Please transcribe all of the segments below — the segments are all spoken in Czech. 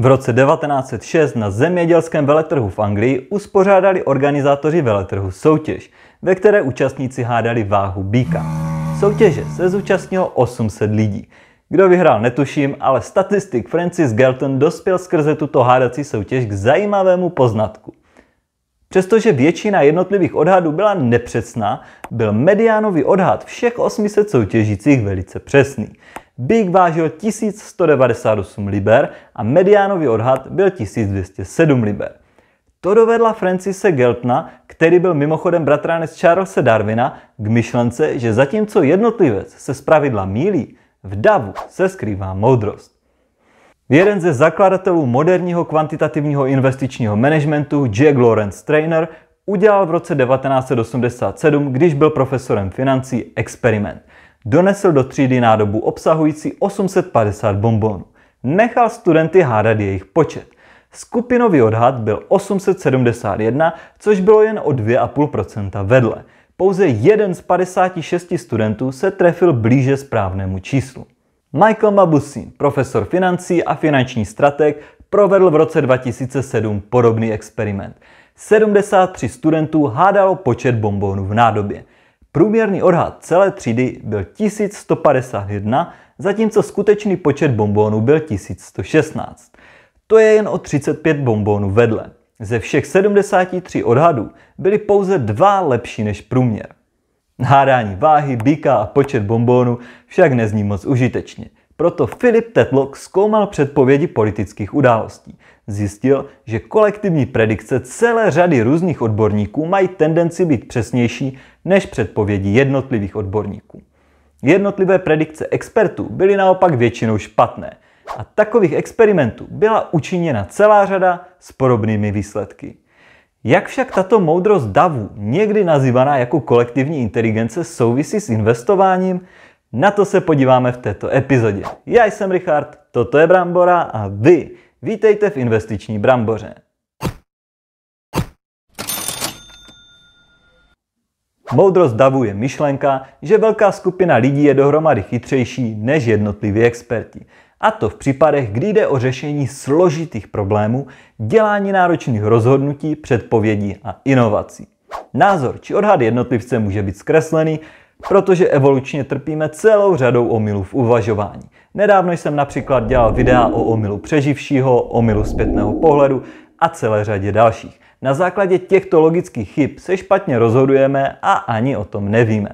V roce 1906 na zemědělském veletrhu v Anglii uspořádali organizátoři veletrhu soutěž, ve které účastníci hádali váhu býka. Soutěže se zúčastnilo 800 lidí. Kdo vyhrál, netuším, ale statistik Francis Galton dospěl skrze tuto hádací soutěž k zajímavému poznatku. Přestože většina jednotlivých odhadů byla nepřesná, byl mediánový odhad všech 800 soutěžících velice přesný. Big vážil 1198 liber a mediánový odhad byl 1207 liber. To dovedla Francise Geltna, který byl mimochodem bratránec Charlesa Darwina, k myšlence, že zatímco jednotlivec se zpravidla mílí, v davu se skrývá moudrost. Jeden ze zakladatelů moderního kvantitativního investičního managementu, Jack Lawrence Trainer, udělal v roce 1987, když byl profesorem financí, experiment – Donesl do třídy nádobu obsahující 850 bonbonů. Nechal studenty hádat jejich počet. Skupinový odhad byl 871, což bylo jen o 2,5% vedle. Pouze jeden z 56 studentů se trefil blíže správnému číslu. Michael Mabusin, profesor financí a finanční strateg, provedl v roce 2007 podobný experiment. 73 studentů hádalo počet bombónů v nádobě. Průměrný odhad celé třídy byl 1151, zatímco skutečný počet bombónů byl 1116. To je jen o 35 bombónů vedle. Ze všech 73 odhadů byly pouze dva lepší než průměr. Hádání váhy, bíka a počet bombónů však nezní moc užitečně. Proto Filip Tetlock zkoumal předpovědi politických událostí. Zjistil, že kolektivní predikce celé řady různých odborníků mají tendenci být přesnější než předpovědi jednotlivých odborníků. Jednotlivé predikce expertů byly naopak většinou špatné a takových experimentů byla učiněna celá řada s podobnými výsledky. Jak však tato moudrost davu, někdy nazývaná jako kolektivní inteligence, souvisí s investováním? Na to se podíváme v této epizodě. Já jsem Richard, toto je Brambora a vy vítejte v investiční Bramboře. Moudrost davu je myšlenka, že velká skupina lidí je dohromady chytřejší než jednotliví experti. A to v případech, kdy jde o řešení složitých problémů, dělání náročných rozhodnutí, předpovědí a inovací. Názor či odhad jednotlivce může být zkreslený, protože evolučně trpíme celou řadou omylů v uvažování. Nedávno jsem například dělal videa o omylu přeživšího, omylu zpětného pohledu a celé řadě dalších. Na základě těchto logických chyb se špatně rozhodujeme a ani o tom nevíme.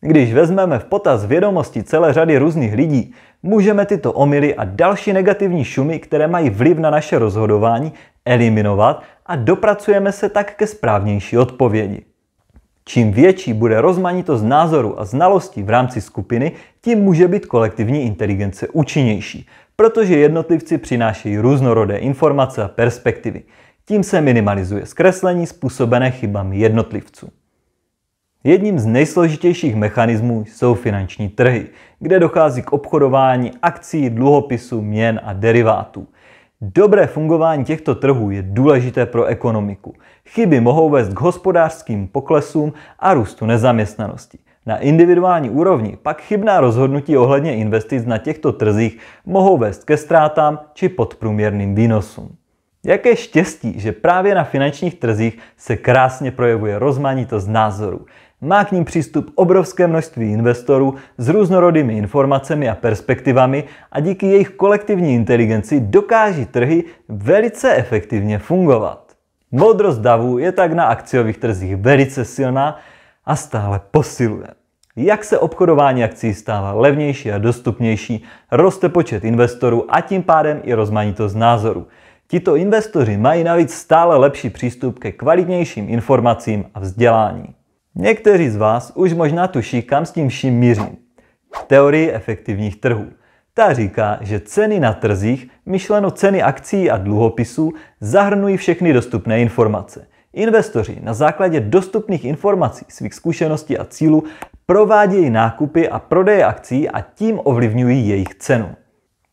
Když vezmeme v potaz vědomosti celé řady různých lidí, můžeme tyto omily a další negativní šumy, které mají vliv na naše rozhodování, eliminovat a dopracujeme se tak ke správnější odpovědi. Čím větší bude rozmanitost názorů a znalostí v rámci skupiny, tím může být kolektivní inteligence účinnější, protože jednotlivci přinášejí různorodé informace a perspektivy. Tím se minimalizuje zkreslení způsobené chybami jednotlivců. Jedním z nejsložitějších mechanismů jsou finanční trhy, kde dochází k obchodování akcí, dluhopisů, měn a derivátů. Dobré fungování těchto trhů je důležité pro ekonomiku. Chyby mohou vést k hospodářským poklesům a růstu nezaměstnanosti. Na individuální úrovni pak chybná rozhodnutí ohledně investic na těchto trzích mohou vést ke ztrátám či podprůměrným výnosům. Jaké štěstí, že právě na finančních trzích se krásně projevuje rozmanitost názorů. Má k ním přístup obrovské množství investorů s různorodými informacemi a perspektivami a díky jejich kolektivní inteligenci dokáží trhy velice efektivně fungovat. Moudrost davů je tak na akciových trzích velice silná a stále posiluje. Jak se obchodování akcí stává levnější a dostupnější, roste počet investorů a tím pádem i rozmanitost názorů. Tito investoři mají navíc stále lepší přístup ke kvalitnějším informacím a vzdělání. Někteří z vás už možná tuší, kam s tím vším mířím. K teorii efektivních trhů. Ta říká, že ceny na trzích, myšleno ceny akcí a dluhopisů, zahrnují všechny dostupné informace. Investoři na základě dostupných informací, svých zkušeností a cílů provádějí nákupy a prodeje akcí a tím ovlivňují jejich cenu.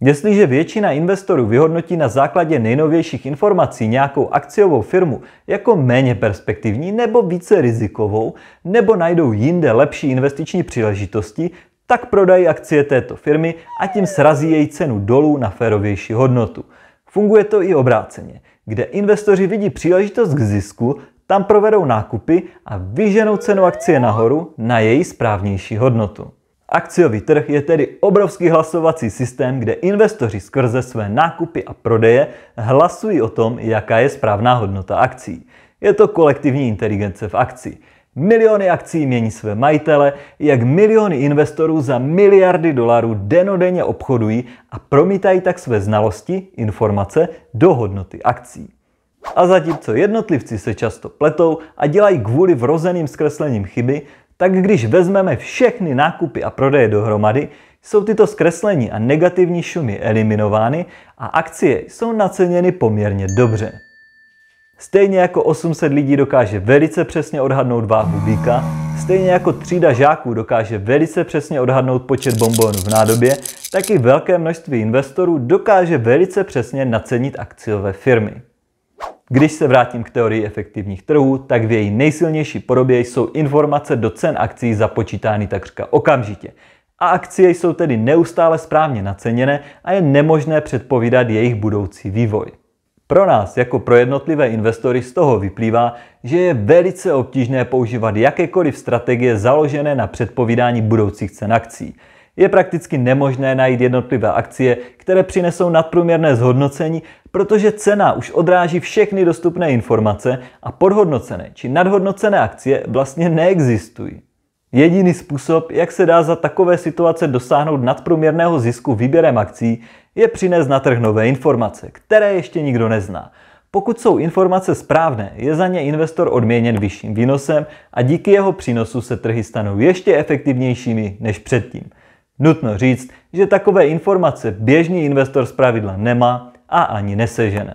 Jestliže většina investorů vyhodnotí na základě nejnovějších informací nějakou akciovou firmu jako méně perspektivní nebo více rizikovou, nebo najdou jinde lepší investiční příležitosti, tak prodají akcie této firmy a tím srazí její cenu dolů na férovější hodnotu. Funguje to i obráceně, kde investoři vidí příležitost k zisku, tam provedou nákupy a vyženou cenu akcie nahoru na její správnější hodnotu. Akciový trh je tedy obrovský hlasovací systém, kde investoři skrze své nákupy a prodeje hlasují o tom, jaká je správná hodnota akcí. Je to kolektivní inteligence v akci. Miliony akcí mění své majitele, jak miliony investorů za miliardy dolarů denodenně obchodují a promítají tak své znalosti, informace do hodnoty akcí. A zatímco jednotlivci se často pletou a dělají kvůli vrozeným zkreslením chyby, tak když vezmeme všechny nákupy a prodeje dohromady, jsou tyto zkreslení a negativní šumy eliminovány a akcie jsou naceněny poměrně dobře. Stejně jako 800 lidí dokáže velice přesně odhadnout váhu býka, stejně jako třída žáků dokáže velice přesně odhadnout počet bombónů v nádobě, tak i velké množství investorů dokáže velice přesně nacenit akciové firmy. Když se vrátím k teorii efektivních trhů, tak v její nejsilnější podobě jsou informace do cen akcí započítány takřka okamžitě. A akcie jsou tedy neustále správně naceněné a je nemožné předpovídat jejich budoucí vývoj. Pro nás jako pro jednotlivé investory z toho vyplývá, že je velice obtížné používat jakékoliv strategie založené na předpovídání budoucích cen akcí – je prakticky nemožné najít jednotlivé akcie, které přinesou nadprůměrné zhodnocení, protože cena už odráží všechny dostupné informace a podhodnocené či nadhodnocené akcie vlastně neexistují. Jediný způsob, jak se dá za takové situace dosáhnout nadprůměrného zisku výběrem akcí, je přinést na trh nové informace, které ještě nikdo nezná. Pokud jsou informace správné, je za ně investor odměněn vyšším výnosem a díky jeho přínosu se trhy stanou ještě efektivnějšími než předtím. Nutno říct, že takové informace běžný investor pravidla nemá a ani nesežene.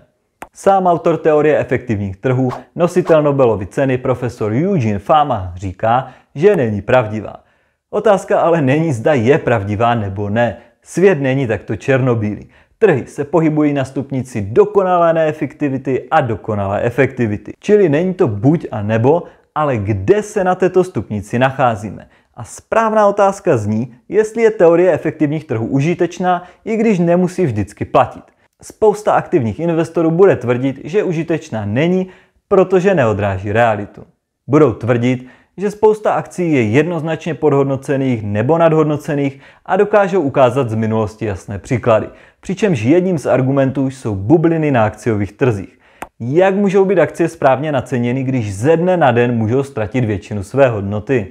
Sám autor teorie efektivních trhů, nositel Nobelovy ceny profesor Eugene Fama říká, že není pravdivá. Otázka ale není, zda je pravdivá nebo ne. Svět není takto černobílý. Trhy se pohybují na stupnici dokonalé neefektivity a dokonalé efektivity. Čili není to buď a nebo, ale kde se na této stupnici nacházíme. A správná otázka zní, jestli je teorie efektivních trhů užitečná, i když nemusí vždycky platit. Spousta aktivních investorů bude tvrdit, že užitečná není, protože neodráží realitu. Budou tvrdit, že spousta akcí je jednoznačně podhodnocených nebo nadhodnocených a dokážou ukázat z minulosti jasné příklady. Přičemž jedním z argumentů jsou bubliny na akciových trzích. Jak můžou být akcie správně naceněny, když ze dne na den můžou ztratit většinu své hodnoty?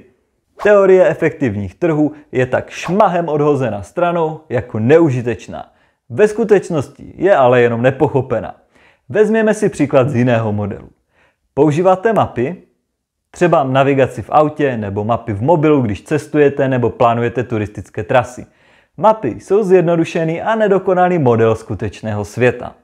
Teorie efektivních trhů je tak šmahem odhozena stranou jako neužitečná. Ve skutečnosti je ale jenom nepochopena. Vezměme si příklad z jiného modelu. Používáte mapy, třeba navigaci v autě nebo mapy v mobilu, když cestujete nebo plánujete turistické trasy. Mapy jsou zjednodušený a nedokonalý model skutečného světa.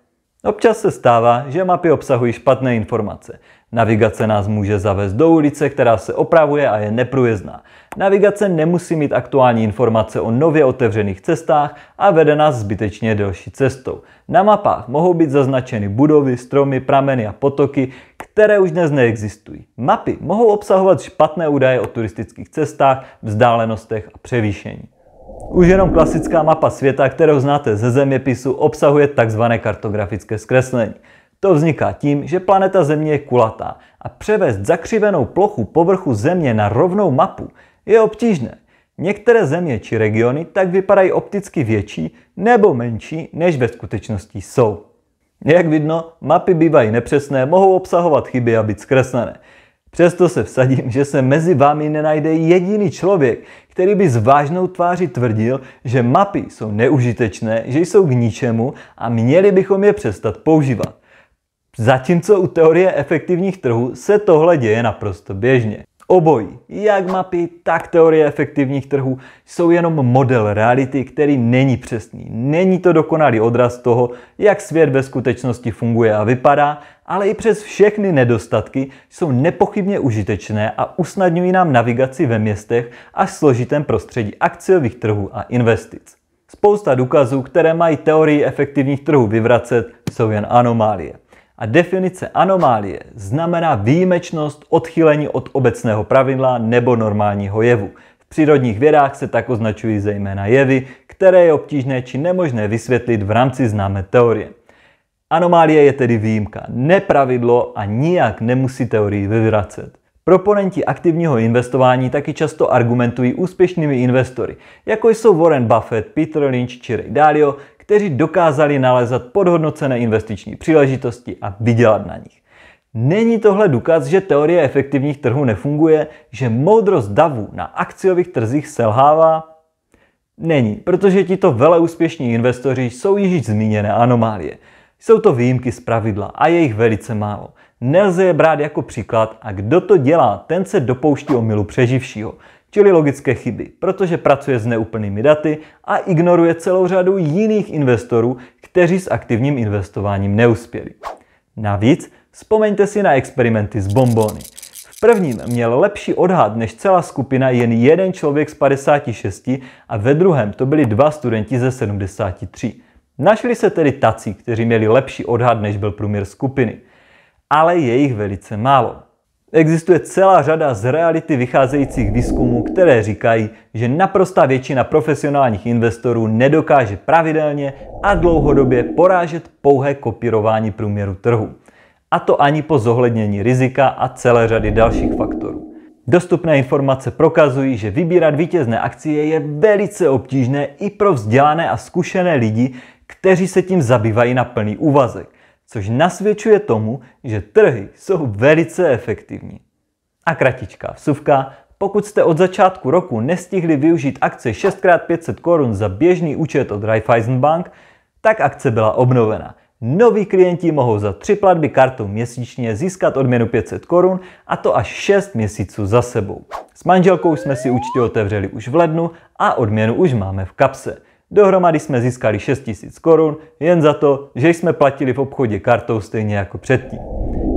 Občas se stává, že mapy obsahují špatné informace, Navigace nás může zavést do ulice, která se opravuje a je neprůjezdná. Navigace nemusí mít aktuální informace o nově otevřených cestách a vede nás zbytečně delší cestou. Na mapách mohou být zaznačeny budovy, stromy, prameny a potoky, které už dnes neexistují. Mapy mohou obsahovat špatné údaje o turistických cestách, vzdálenostech a převýšení. Už jenom klasická mapa světa, kterou znáte ze zeměpisu, obsahuje tzv. kartografické zkreslení. To vzniká tím, že planeta Země je kulatá a převést zakřivenou plochu povrchu Země na rovnou mapu je obtížné. Některé země či regiony tak vypadají opticky větší nebo menší, než ve skutečnosti jsou. Jak vidno, mapy bývají nepřesné, mohou obsahovat chyby a být zkreslené. Přesto se vsadím, že se mezi vámi nenajde jediný člověk, který by s vážnou tváří tvrdil, že mapy jsou neužitečné, že jsou k ničemu a měli bychom je přestat používat. Zatímco u teorie efektivních trhů se tohle děje naprosto běžně. Obojí, jak mapy, tak teorie efektivních trhů, jsou jenom model reality, který není přesný. Není to dokonalý odraz toho, jak svět ve skutečnosti funguje a vypadá, ale i přes všechny nedostatky jsou nepochybně užitečné a usnadňují nám navigaci ve městech a složitém prostředí akciových trhů a investic. Spousta důkazů, které mají teorii efektivních trhů vyvracet, jsou jen anomálie. A definice anomálie znamená výjimečnost, odchylení od obecného pravidla nebo normálního jevu. V přírodních vědách se tak označují zejména jevy, které je obtížné či nemožné vysvětlit v rámci známé teorie. Anomálie je tedy výjimka, nepravidlo a nijak nemusí teorii vyvracet. Proponenti aktivního investování taky často argumentují úspěšnými investory, jako jsou Warren Buffett, Peter Lynch či Ray Dalio, kteří dokázali nalézat podhodnocené investiční příležitosti a vydělat na nich. Není tohle důkaz, že teorie efektivních trhů nefunguje, že moudrost davů na akciových trzích selhává? Není, protože tito veleúspěšní investoři jsou již zmíněné anomálie. Jsou to výjimky z pravidla a je jich velice málo. Nelze je brát jako příklad a kdo to dělá, ten se dopouští omilu přeživšího čili logické chyby, protože pracuje s neúplnými daty a ignoruje celou řadu jiných investorů, kteří s aktivním investováním neuspěli. Navíc vzpomeňte si na experimenty s bombony. V prvním měl lepší odhad než celá skupina jen jeden člověk z 56 a ve druhém to byli dva studenti ze 73. Našli se tedy tací, kteří měli lepší odhad než byl průměr skupiny, ale je jich velice málo. Existuje celá řada z reality vycházejících výzkumů, které říkají, že naprostá většina profesionálních investorů nedokáže pravidelně a dlouhodobě porážet pouhé kopírování průměru trhu. A to ani po zohlednění rizika a celé řady dalších faktorů. Dostupné informace prokazují, že vybírat vítězné akcie je velice obtížné i pro vzdělané a zkušené lidi, kteří se tím zabývají na plný úvazek což nasvědčuje tomu, že trhy jsou velice efektivní. A kratičká vsuvka, pokud jste od začátku roku nestihli využít akce 6x500 korun za běžný účet od Raiffeisen Bank, tak akce byla obnovena. Noví klienti mohou za tři platby kartou měsíčně získat odměnu 500 korun a to až 6 měsíců za sebou. S manželkou jsme si účty otevřeli už v lednu a odměnu už máme v kapse. Dohromady jsme získali 6000 korun jen za to, že jsme platili v obchodě kartou stejně jako předtím.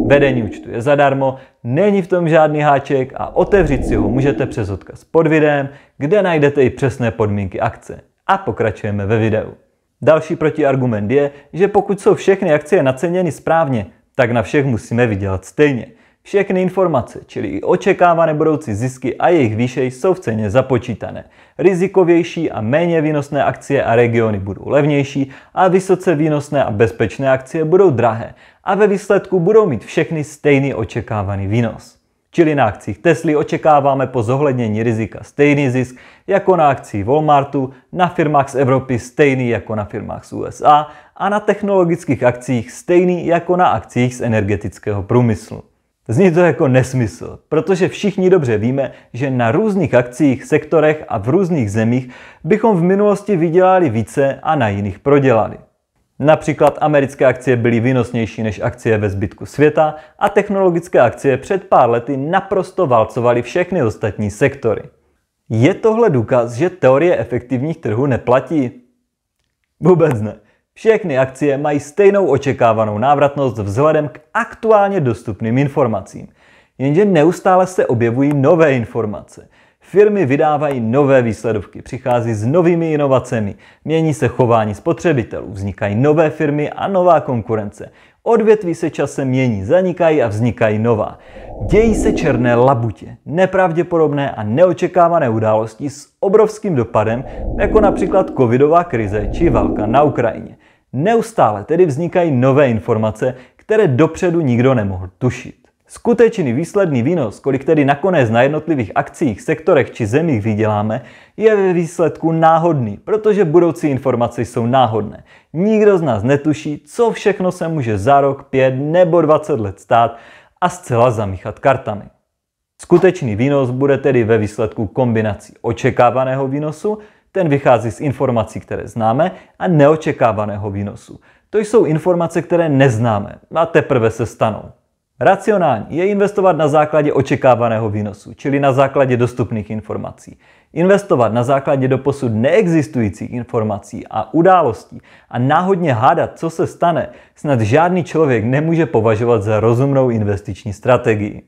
Vedení účtu je zadarmo, není v tom žádný háček a otevřít si ho můžete přes odkaz pod videem, kde najdete i přesné podmínky akce. A pokračujeme ve videu. Další protiargument je, že pokud jsou všechny akcie naceněny správně, tak na všech musíme vydělat stejně – všechny informace, čili i očekávané budoucí zisky a jejich výše jsou v ceně započítané. Rizikovější a méně výnosné akcie a regiony budou levnější a vysoce výnosné a bezpečné akcie budou drahé a ve výsledku budou mít všechny stejný očekávaný výnos. Čili na akcích Tesly očekáváme po zohlednění rizika stejný zisk jako na akcích Walmartu, na firmách z Evropy stejný jako na firmách z USA a na technologických akcích stejný jako na akcích z energetického průmyslu. Zní to jako nesmysl, protože všichni dobře víme, že na různých akcích, sektorech a v různých zemích bychom v minulosti vydělali více a na jiných prodělali. Například americké akcie byly výnosnější než akcie ve zbytku světa a technologické akcie před pár lety naprosto valcovaly všechny ostatní sektory. Je tohle důkaz, že teorie efektivních trhů neplatí? Vůbec ne. Všechny akcie mají stejnou očekávanou návratnost vzhledem k aktuálně dostupným informacím. Jenže neustále se objevují nové informace. Firmy vydávají nové výsledovky, přichází s novými inovacemi, mění se chování spotřebitelů, vznikají nové firmy a nová konkurence. Odvětví se časem mění, zanikají a vznikají nová. Dějí se černé labutě, nepravděpodobné a neočekávané události s obrovským dopadem, jako například covidová krize či válka na Ukrajině. Neustále tedy vznikají nové informace, které dopředu nikdo nemohl tušit. Skutečný výsledný výnos, kolik tedy nakonec na jednotlivých akcích, sektorech či zemích vyděláme, je ve výsledku náhodný, protože budoucí informace jsou náhodné. Nikdo z nás netuší, co všechno se může za rok, pět nebo 20 let stát a zcela zamíchat kartami. Skutečný výnos bude tedy ve výsledku kombinací očekávaného výnosu ten vychází z informací, které známe a neočekávaného výnosu. To jsou informace, které neznáme a teprve se stanou. Racionální je investovat na základě očekávaného výnosu, čili na základě dostupných informací. Investovat na základě doposud neexistujících informací a událostí a náhodně hádat, co se stane, snad žádný člověk nemůže považovat za rozumnou investiční strategii.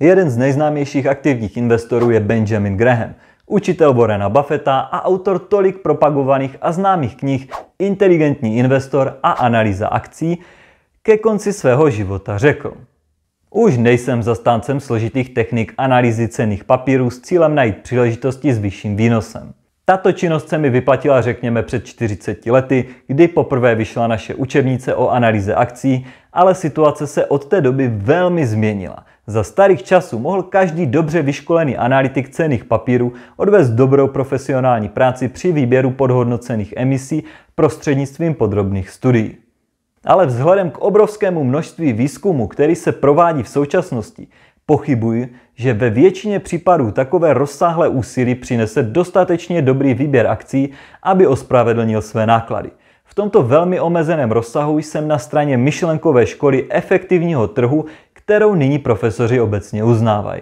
Jeden z nejznámějších aktivních investorů je Benjamin Graham – učitel Borena Buffetta a autor tolik propagovaných a známých knih Inteligentní investor a analýza akcí, ke konci svého života řekl. Už nejsem zastáncem složitých technik analýzy cených papírů s cílem najít příležitosti s vyšším výnosem. Tato činnost se mi vyplatila řekněme před 40 lety, kdy poprvé vyšla naše učebnice o analýze akcí, ale situace se od té doby velmi změnila. Za starých časů mohl každý dobře vyškolený analytik cených papírů odvést dobrou profesionální práci při výběru podhodnocených emisí prostřednictvím podrobných studií. Ale vzhledem k obrovskému množství výzkumu, který se provádí v současnosti, pochybuji, že ve většině případů takové rozsáhlé úsilí přinese dostatečně dobrý výběr akcí, aby ospravedlnil své náklady. V tomto velmi omezeném rozsahu jsem na straně myšlenkové školy efektivního trhu kterou nyní profesoři obecně uznávají.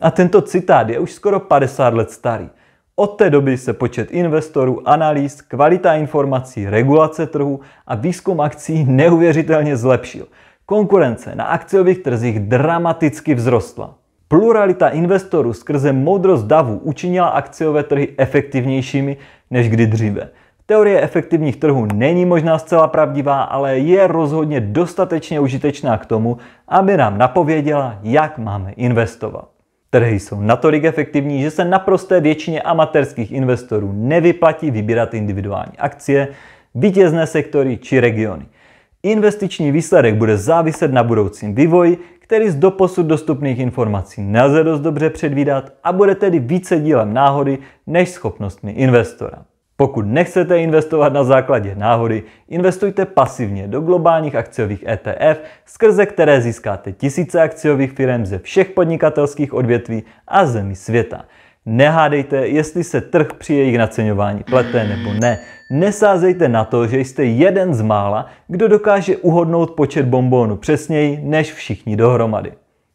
A tento citát je už skoro 50 let starý. Od té doby se počet investorů, analýz, kvalita informací, regulace trhu a výzkum akcí neuvěřitelně zlepšil. Konkurence na akciových trzích dramaticky vzrostla. Pluralita investorů skrze moudrost davu učinila akciové trhy efektivnějšími než kdy dříve. Teorie efektivních trhů není možná zcela pravdivá, ale je rozhodně dostatečně užitečná k tomu, aby nám napověděla, jak máme investovat. Trhy jsou natolik efektivní, že se naprosté většině amatérských investorů nevyplatí vybírat individuální akcie, vítězné sektory či regiony. Investiční výsledek bude záviset na budoucím vývoji, který z doposud dostupných informací nelze dost dobře předvídat a bude tedy více dílem náhody než schopnostmi investora. Pokud nechcete investovat na základě náhody, investujte pasivně do globálních akciových ETF, skrze které získáte tisíce akciových firm ze všech podnikatelských odvětví a zemí světa. Nehádejte, jestli se trh při jejich naceňování plete nebo ne. Nesázejte na to, že jste jeden z mála, kdo dokáže uhodnout počet bombónů přesněji než všichni dohromady.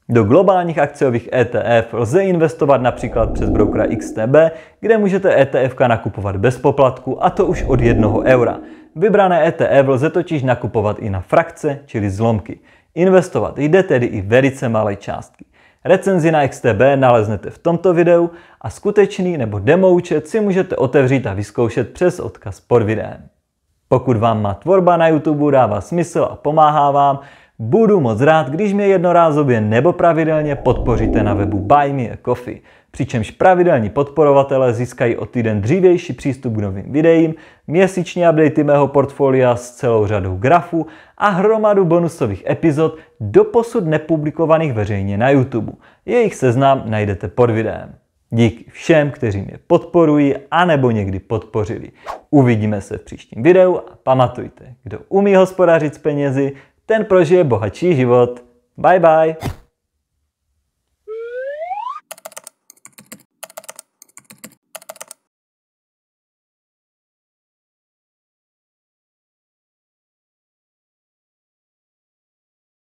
Do globálních akciových ETF lze investovat například přes brokera XTB, kde můžete ETF nakupovat bez poplatku a to už od 1 eura. Vybrané ETF lze totiž nakupovat i na frakce, čili zlomky. Investovat jde tedy i velice malé částky. Recenzi na XTB naleznete v tomto videu a skutečný nebo demo účet si můžete otevřít a vyzkoušet přes odkaz pod videem. Pokud vám má tvorba na YouTube dává smysl a pomáhá vám, Budu moc rád, když mě jednorázově nebo pravidelně podpoříte na webu Buy Me a Coffee, přičemž pravidelní podporovatelé získají o týden dřívější přístup k novým videím, měsíční updaty mého portfolia s celou řadou grafů a hromadu bonusových epizod doposud nepublikovaných veřejně na YouTube. Jejich seznam najdete pod videem. Díky všem, kteří mě podporují a nebo někdy podpořili. Uvidíme se v příštím videu a pamatujte, kdo umí hospodařit s penězi, ten prožije bohatší život. Bye bye!